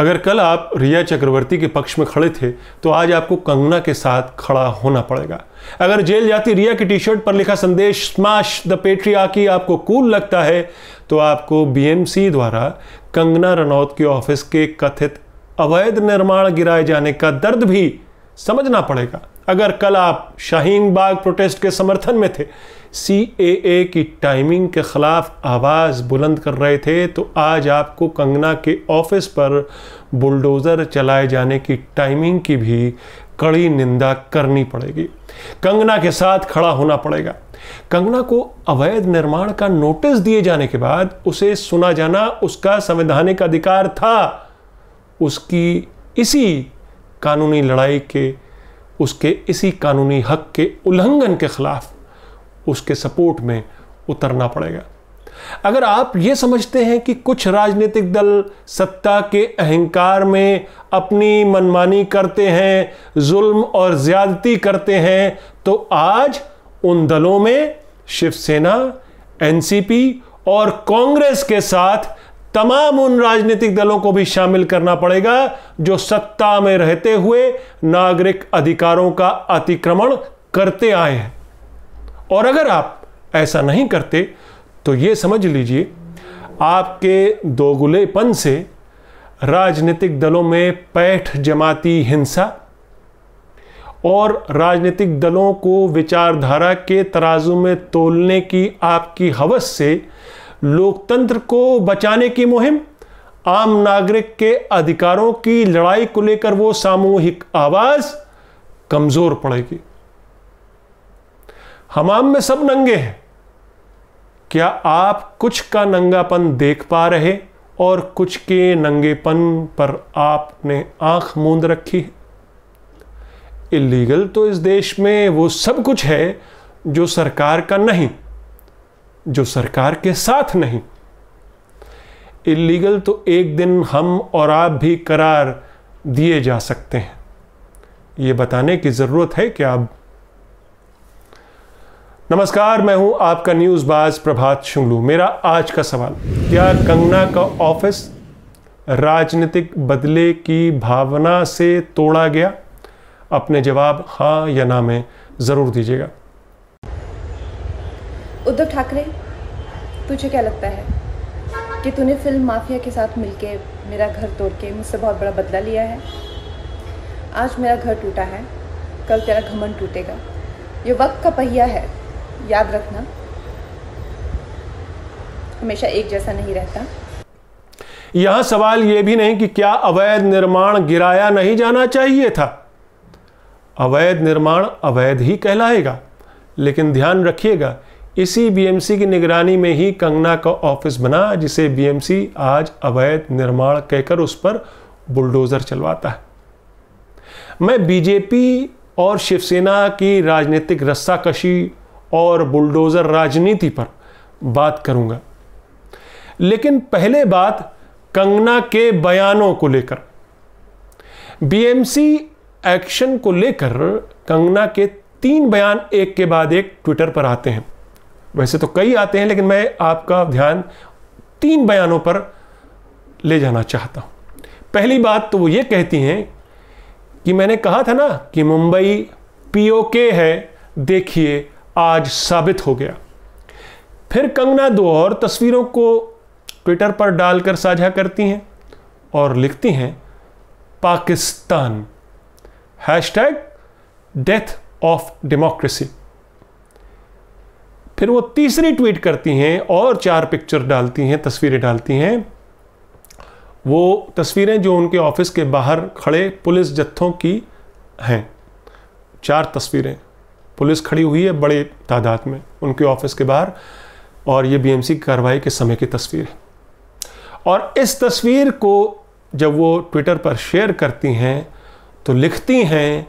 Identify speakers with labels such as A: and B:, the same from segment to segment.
A: अगर कल आप रिया चक्रवर्ती के पक्ष में खड़े थे तो आज आपको कंगना के साथ खड़ा होना पड़ेगा अगर जेल जाती रिया की टी शर्ट पर लिखा संदेश स्मैश द की आपको कूल लगता है तो आपको बीएमसी द्वारा कंगना रनौत के ऑफिस के कथित अवैध निर्माण गिराए जाने का दर्द भी समझना पड़ेगा अगर कल आप शाहीन बाग प्रोटेस्ट के समर्थन में थे सी ए ए की टाइमिंग के ख़िलाफ़ आवाज़ बुलंद कर रहे थे तो आज आपको कंगना के ऑफिस पर बुलडोज़र चलाए जाने की टाइमिंग की भी कड़ी निंदा करनी पड़ेगी कंगना के साथ खड़ा होना पड़ेगा कंगना को अवैध निर्माण का नोटिस दिए जाने के बाद उसे सुना जाना उसका संवैधानिक अधिकार था उसकी इसी कानूनी लड़ाई के उसके इसी कानूनी हक के उल्लंघन के खिलाफ उसके सपोर्ट में उतरना पड़ेगा अगर आप ये समझते हैं कि कुछ राजनीतिक दल सत्ता के अहंकार में अपनी मनमानी करते हैं जुल्म और ज्यादती करते हैं तो आज उन दलों में शिवसेना एनसीपी और कांग्रेस के साथ तमाम उन राजनीतिक दलों को भी शामिल करना पड़ेगा जो सत्ता में रहते हुए नागरिक अधिकारों का अतिक्रमण करते आए हैं और अगर आप ऐसा नहीं करते तो ये समझ लीजिए आपके दोगुलेपन से राजनीतिक दलों में पैठ जमाती हिंसा और राजनीतिक दलों को विचारधारा के तराजू में तोलने की आपकी हवस से लोकतंत्र को बचाने की मुहिम आम नागरिक के अधिकारों की लड़ाई को लेकर वो सामूहिक आवाज़ कमज़ोर पड़ेगी हमाम में सब नंगे हैं क्या आप कुछ का नंगापन देख पा रहे और कुछ के नंगेपन पर आपने आंख मूंद रखी है इलीगल तो इस देश में वो सब कुछ है जो सरकार का नहीं जो सरकार के साथ नहीं इलीगल तो एक दिन हम और आप भी करार दिए जा सकते हैं ये बताने की ज़रूरत है कि आप नमस्कार मैं हूं आपका न्यूज बाज प्रभात शुंगलू मेरा आज का सवाल क्या कंगना का ऑफिस राजनीतिक बदले की भावना से तोड़ा गया अपने जवाब हाँ या ना में ज़रूर दीजिएगा उद्धव ठाकरे तुझे क्या लगता है कि तूने फिल्म माफिया के साथ मिलके मेरा घर तोड़ के मुझसे बहुत बड़ा बदला लिया है आज मेरा घर टूटा है कल तेरा घमन टूटेगा ये वक्त का पहिया है याद रखना हमेशा एक जैसा नहीं रहता यहां सवाल यह भी नहीं कि क्या अवैध निर्माण गिराया नहीं जाना चाहिए था अवैध निर्माण अवैध ही कहलाएगा लेकिन ध्यान रखिएगा इसी बीएमसी की निगरानी में ही कंगना का ऑफिस बना जिसे बीएमसी आज अवैध निर्माण कहकर उस पर बुलडोजर चलवाता है मैं बीजेपी और शिवसेना की राजनीतिक रस्साकशी और बुलडोज़र राजनीति पर बात करूंगा लेकिन पहले बात कंगना के बयानों को लेकर बीएमसी एक्शन को लेकर कंगना के तीन बयान एक के बाद एक ट्विटर पर आते हैं वैसे तो कई आते हैं लेकिन मैं आपका ध्यान तीन बयानों पर ले जाना चाहता हूं पहली बात तो वो ये कहती हैं कि मैंने कहा था ना कि मुंबई पीओके है देखिए आज साबित हो गया फिर कंगना दो और तस्वीरों को ट्विटर पर डालकर साझा करती हैं और लिखती हैं Pakistan hashtag death of democracy फिर वो तीसरी ट्वीट करती हैं और चार पिक्चर डालती हैं तस्वीरें डालती हैं वो तस्वीरें जो उनके ऑफिस के बाहर खड़े पुलिस जत्थों की हैं चार तस्वीरें पुलिस खड़ी हुई है बड़े तादाद में उनके ऑफिस के बाहर और ये बीएमसी की कार्रवाई के समय की तस्वीर है और इस तस्वीर को जब वो ट्विटर पर शेयर करती हैं तो लिखती हैं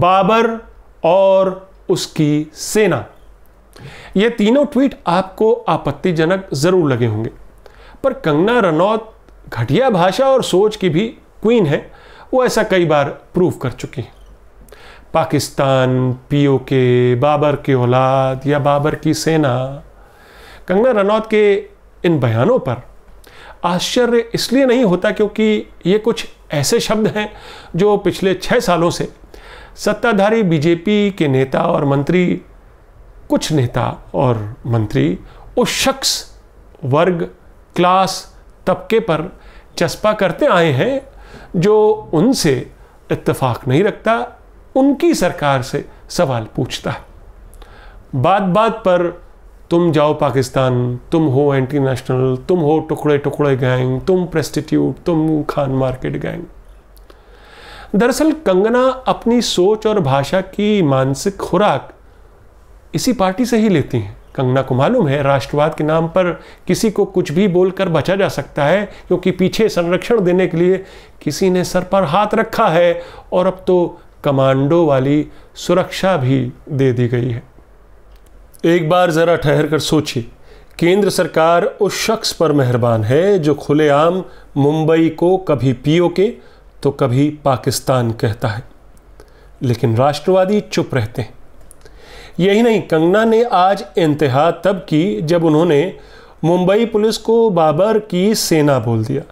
A: बाबर और उसकी सेना ये तीनों ट्वीट आपको आपत्तिजनक ज़रूर लगे होंगे पर कंगना रनौत घटिया भाषा और सोच की भी क्वीन है वो ऐसा कई बार प्रूव कर चुकी है पाकिस्तान पीओ के बाबर के औलाद या बाबर की सेना कंगना रनौत के इन बयानों पर आश्चर्य इसलिए नहीं होता क्योंकि ये कुछ ऐसे शब्द हैं जो पिछले छः सालों से सत्ताधारी बीजेपी के नेता और मंत्री कुछ नेता और मंत्री उस शख्स वर्ग क्लास तबके पर चस्पा करते आए हैं जो उनसे इत्तेफाक नहीं रखता उनकी सरकार से सवाल पूछता है बात बात पर तुम जाओ पाकिस्तान तुम हो एंटी नेशनल तुम हो टुकड़े टुकड़े गैंग तुम प्रेस्टिट्यूट तुम खान मार्केट गैंग दरअसल कंगना अपनी सोच और भाषा की मानसिक खुराक इसी पार्टी से ही लेती हैं कंगना को मालूम है राष्ट्रवाद के नाम पर किसी को कुछ भी बोलकर बचा जा सकता है क्योंकि पीछे संरक्षण देने के लिए किसी ने सर पर हाथ रखा है और अब तो कमांडो वाली सुरक्षा भी दे दी गई है एक बार ज़रा ठहर कर सोचिए केंद्र सरकार उस शख्स पर मेहरबान है जो खुलेआम मुंबई को कभी पीओके तो कभी पाकिस्तान कहता है लेकिन राष्ट्रवादी चुप रहते हैं यही नहीं कंगना ने आज इंतहा तब की जब उन्होंने मुंबई पुलिस को बाबर की सेना बोल दिया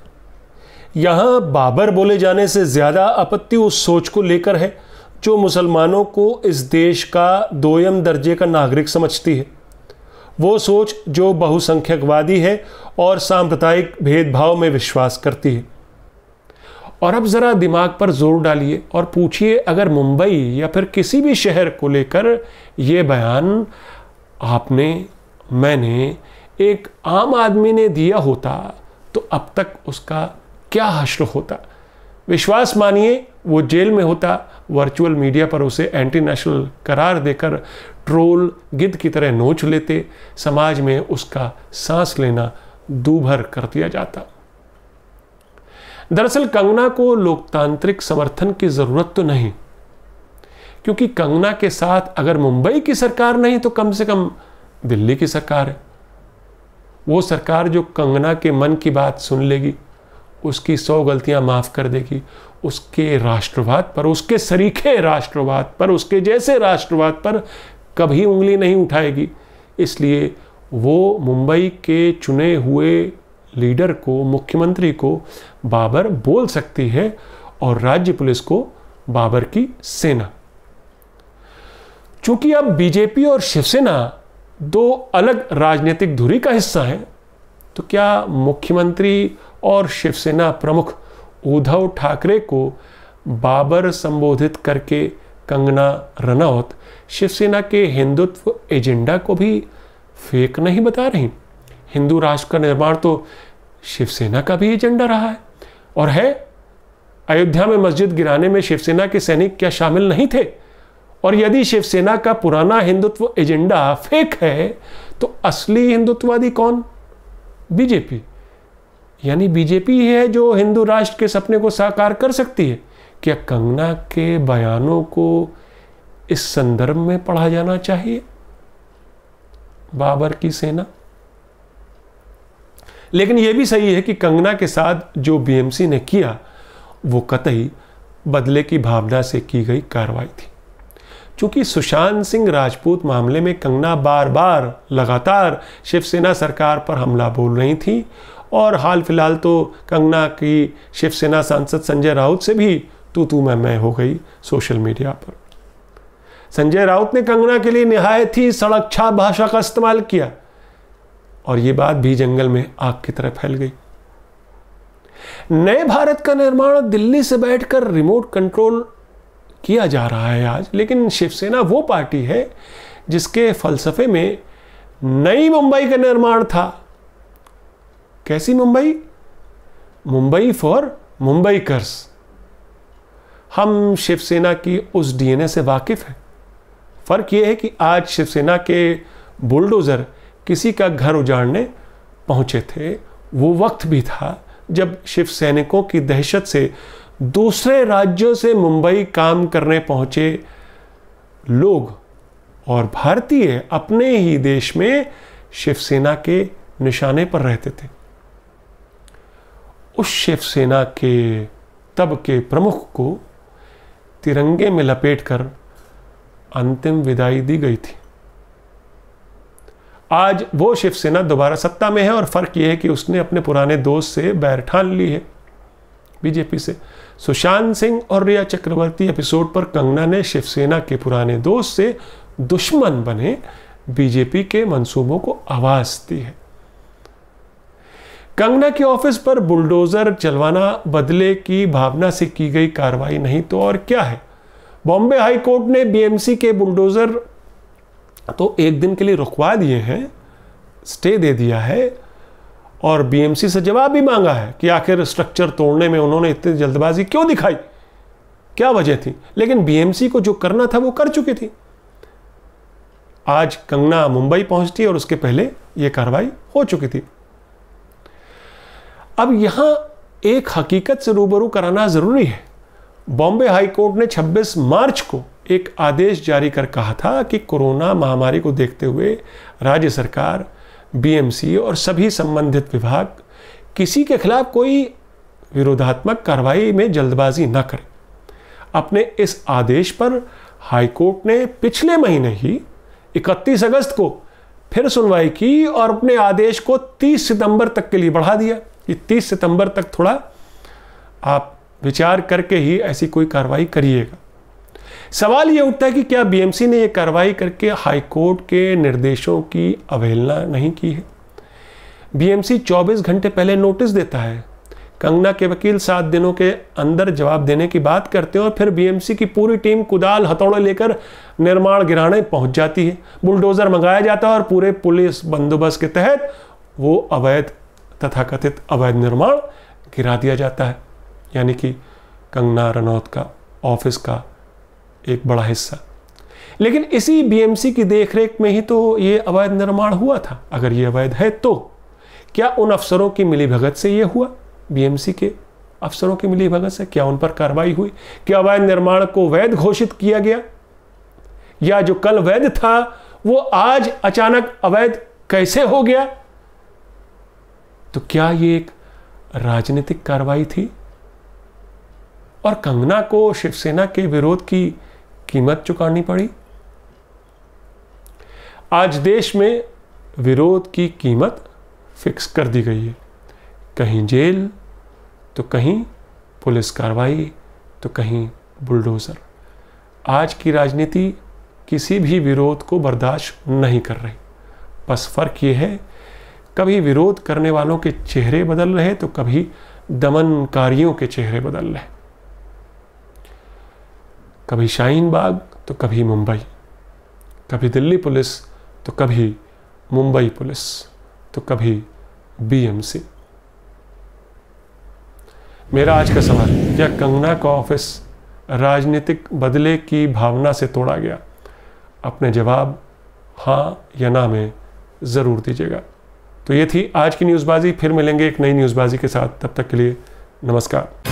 A: यहाँ बाबर बोले जाने से ज़्यादा आपत्ति उस सोच को लेकर है जो मुसलमानों को इस देश का दोयम दर्जे का नागरिक समझती है वो सोच जो बहुसंख्यकवादी है और सांप्रदायिक भेदभाव में विश्वास करती है और अब ज़रा दिमाग पर जोर डालिए और पूछिए अगर मुंबई या फिर किसी भी शहर को लेकर ये बयान आपने मैंने एक आम आदमी ने दिया होता तो अब तक उसका क्या हश्र होता विश्वास मानिए वो जेल में होता वर्चुअल मीडिया पर उसे एंटी नेशनल करार देकर ट्रोल गिद्ध की तरह नोच लेते समाज में उसका सांस लेना दूभर कर दिया जाता दरअसल कंगना को लोकतांत्रिक समर्थन की ज़रूरत तो नहीं क्योंकि कंगना के साथ अगर मुंबई की सरकार नहीं तो कम से कम दिल्ली की सरकार है वो सरकार जो कंगना के मन की बात सुन लेगी उसकी सौ गलतियां माफ़ कर देगी उसके राष्ट्रवाद पर उसके सरीखे राष्ट्रवाद पर उसके जैसे राष्ट्रवाद पर कभी उंगली नहीं उठाएगी इसलिए वो मुंबई के चुने हुए लीडर को मुख्यमंत्री को बाबर बोल सकती है और राज्य पुलिस को बाबर की सेना चूंकि अब बीजेपी और शिवसेना दो अलग राजनीतिक धुरी का हिस्सा है तो क्या मुख्यमंत्री और शिवसेना प्रमुख उद्धव ठाकरे को बाबर संबोधित करके कंगना रनौत शिवसेना के हिंदुत्व एजेंडा को भी फेक नहीं बता रही हिंदू राष्ट्र का निर्माण तो शिवसेना का भी एजेंडा रहा है और है अयोध्या में मस्जिद गिराने में शिवसेना के सैनिक क्या शामिल नहीं थे और यदि शिवसेना का पुराना हिंदुत्व एजेंडा फेक है तो असली हिंदुत्ववादी कौन बीजेपी यानी बीजेपी है जो हिंदू राष्ट्र के सपने को साकार कर सकती है क्या कंगना के बयानों को इस संदर्भ में पढ़ा जाना चाहिए बाबर की सेना लेकिन यह भी सही है कि कंगना के साथ जो बीएमसी ने किया वो कतई बदले की भावना से की गई कार्रवाई थी चूंकि सुशांत सिंह राजपूत मामले में कंगना बार बार लगातार शिवसेना सरकार पर हमला बोल रही थी और हाल फिलहाल तो कंगना की शिवसेना सांसद संजय राउत से भी तू तू मैं मैं हो गई सोशल मीडिया पर संजय राउत ने कंगना के लिए निहायत ही सड़क छा भाषा का इस्तेमाल किया और ये बात भी जंगल में आग की तरह फैल गई नए भारत का निर्माण दिल्ली से बैठकर रिमोट कंट्रोल किया जा रहा है आज लेकिन शिवसेना वो पार्टी है जिसके फलसफे में नई मुंबई का निर्माण था कैसी मुंबई मुंबई फॉर मुंबई कर्स हम शिवसेना की उस डीएनए से वाकिफ हैं फ़र्क यह है कि आज शिवसेना के बुलडोज़र किसी का घर उजाड़ने पहुंचे थे वो वक्त भी था जब शिव सैनिकों की दहशत से दूसरे राज्यों से मुंबई काम करने पहुंचे लोग और भारतीय अपने ही देश में शिवसेना के निशाने पर रहते थे उस शिवसेना के तब के प्रमुख को तिरंगे में लपेट कर अंतिम विदाई दी गई थी आज वो शिवसेना दोबारा सत्ता में है और फर्क यह है कि उसने अपने पुराने दोस्त से बैर ठान ली है बीजेपी से सुशांत सिंह और रिया चक्रवर्ती एपिसोड पर कंगना ने शिवसेना के पुराने दोस्त से दुश्मन बने बीजेपी के मंसूबों को आवाज दी है कंगना के ऑफिस पर बुलडोजर चलवाना बदले की भावना से की गई कार्रवाई नहीं तो और क्या है बॉम्बे हाई कोर्ट ने बीएमसी के बुलडोजर तो एक दिन के लिए रुकवा दिए हैं स्टे दे दिया है और बीएमसी से जवाब भी मांगा है कि आखिर स्ट्रक्चर तोड़ने में उन्होंने इतनी जल्दबाजी क्यों दिखाई क्या वजह थी लेकिन बीएमसी को जो करना था वो कर चुकी थी आज कंगना मुंबई पहुंचती और उसके पहले ये कार्रवाई हो चुकी थी अब यहां एक हकीकत से रूबरू कराना ज़रूरी है बॉम्बे हाई कोर्ट ने 26 मार्च को एक आदेश जारी कर कहा था कि कोरोना महामारी को देखते हुए राज्य सरकार बीएमसी और सभी संबंधित विभाग किसी के खिलाफ कोई विरोधात्मक कार्रवाई में जल्दबाजी न करें अपने इस आदेश पर हाईकोर्ट ने पिछले महीने ही 31 अगस्त को फिर सुनवाई की और अपने आदेश को 30 सितंबर तक के लिए बढ़ा दिया ये 30 सितंबर तक थोड़ा आप विचार करके ही ऐसी कोई कार्रवाई करिएगा सवाल ये उठता है कि क्या बीएमसी ने यह कार्रवाई करके हाईकोर्ट के निर्देशों की अवहेलना नहीं की है बीएमसी 24 घंटे पहले नोटिस देता है कंगना के वकील सात दिनों के अंदर जवाब देने की बात करते हैं और फिर बीएमसी की पूरी टीम कुदाल हथौड़े लेकर निर्माण गिराने पहुंच जाती है बुलडोजर मंगाया जाता है और पूरे पुलिस बंदोबस्त के तहत वो अवैध तथाकथित अवैध निर्माण गिरा दिया जाता है यानी कि कंगना रनौत का ऑफिस का एक बड़ा हिस्सा लेकिन इसी बीएमसी की देखरेख में ही तो ये अवैध निर्माण हुआ था अगर ये अवैध है तो क्या उन अफसरों की मिलीभगत से ये हुआ बीएमसी के अफसरों की मिलीभगत से क्या उन पर कार्रवाई हुई क्या अवैध निर्माण को वैध घोषित किया गया या जो कल वैध था वो आज अचानक अवैध कैसे हो गया तो क्या ये एक राजनीतिक कार्रवाई थी और कंगना को शिवसेना के विरोध की कीमत चुकानी पड़ी आज देश में विरोध की कीमत फिक्स कर दी गई है कहीं जेल तो कहीं पुलिस कार्रवाई तो कहीं बुलडोज़र आज की राजनीति किसी भी विरोध को बर्दाश्त नहीं कर रही बस फर्क ये है कभी विरोध करने वालों के चेहरे बदल रहे तो कभी दमनकारियों के चेहरे बदल रहे कभी शाहीन बाग तो कभी मुंबई कभी दिल्ली पुलिस तो कभी मुंबई पुलिस तो कभी बीएमसी मेरा आज का सवाल क्या कंगना का ऑफिस राजनीतिक बदले की भावना से तोड़ा गया अपने जवाब हाँ या ना में ज़रूर दीजिएगा तो ये थी आज की न्यूज़बाजी फिर मिलेंगे एक नई न्यूज़बाजी के साथ तब तक के लिए नमस्कार